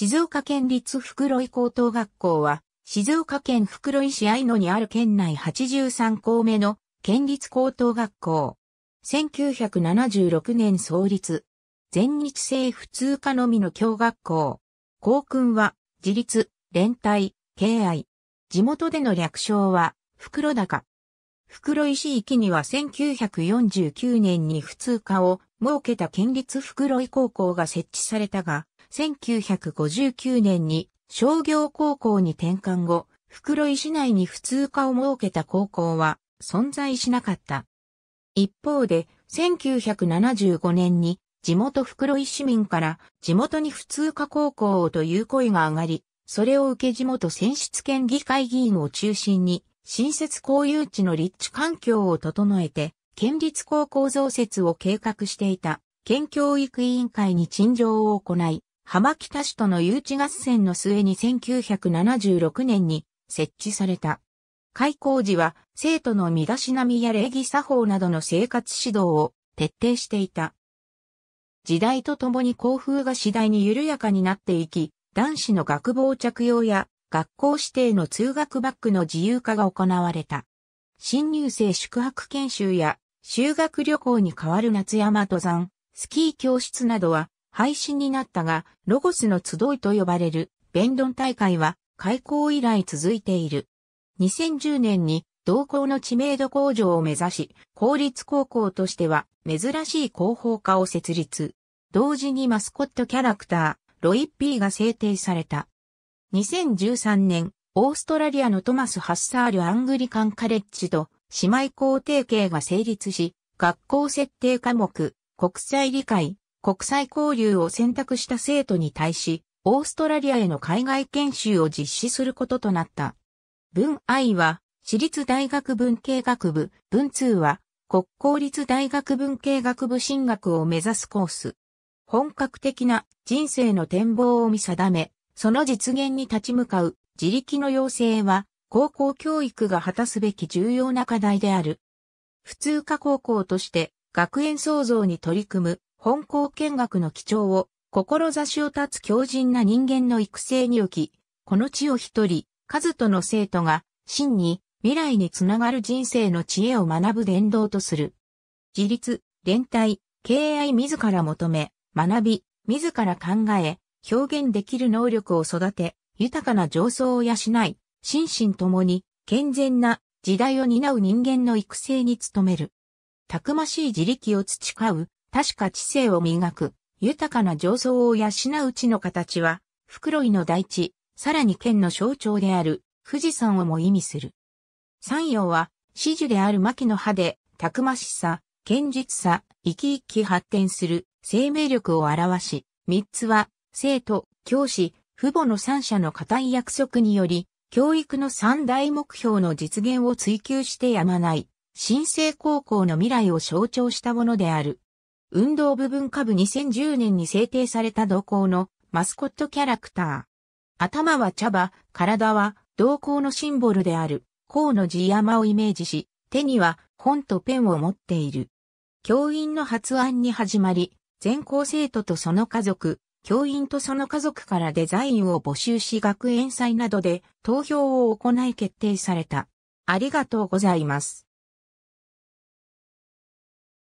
静岡県立袋井高等学校は、静岡県袋井市愛野にある県内83校目の県立高等学校。1976年創立。全日制普通科のみの教学校。校訓は、自立、連帯、敬愛。地元での略称は、袋高。袋井市域には1949年に普通科を設けた県立袋井高校が設置されたが、1959年に商業高校に転換後、袋井市内に普通科を設けた高校は存在しなかった。一方で、1975年に地元袋井市民から地元に普通科高校をという声が上がり、それを受け地元選出権議会議員を中心に、新設公有地の立地環境を整えて、県立高校増設を計画していた県教育委員会に陳情を行い、浜北市との誘致合戦の末に1976年に設置された。開校時は生徒の身だしなみや礼儀作法などの生活指導を徹底していた。時代とともに校風が次第に緩やかになっていき、男子の学帽着用や学校指定の通学バッグの自由化が行われた。新入生宿泊研修や修学旅行に代わる夏山登山、スキー教室などは廃止になったが、ロゴスの集いと呼ばれる弁論大会は開校以来続いている。2010年に同校の知名度向上を目指し、公立高校としては珍しい広報課を設立。同時にマスコットキャラクター、ロイッピーが制定された。2013年、オーストラリアのトマス・ハッサール・アングリカン・カレッジと姉妹校提携が成立し、学校設定科目、国際理解、国際交流を選択した生徒に対し、オーストラリアへの海外研修を実施することとなった。文愛は、私立大学文系学部、文通は、国公立大学文系学部進学を目指すコース。本格的な人生の展望を見定め、その実現に立ち向かう自力の要請は、高校教育が果たすべき重要な課題である。普通科高校として学園創造に取り組む本校見学の基調を、志を立つ強靭な人間の育成におき、この地を一人、数との生徒が、真に、未来につながる人生の知恵を学ぶ伝道とする。自立、連帯、敬愛自ら求め、学び、自ら考え、表現できる能力を育て、豊かな上層を養い、心身ともに健全な時代を担う人間の育成に努める。たくましい自力を培う確か知性を磨く、豊かな情層を養う地の形は、袋井の大地、さらに県の象徴である富士山をも意味する。山陽は、始樹である牧の葉で、たくましさ、堅実さ、生き生き発展する生命力を表し、三つは、生徒、教師、父母の三者の固い約束により、教育の三大目標の実現を追求してやまない、新生高校の未来を象徴したものである。運動部分下部2010年に制定された同行のマスコットキャラクター。頭は茶葉、体は同行のシンボルである、甲の字山をイメージし、手には本とペンを持っている。教員の発案に始まり、全校生徒とその家族、教員とその家族からデザインを募集し学園祭などで投票を行い決定された。ありがとうございます。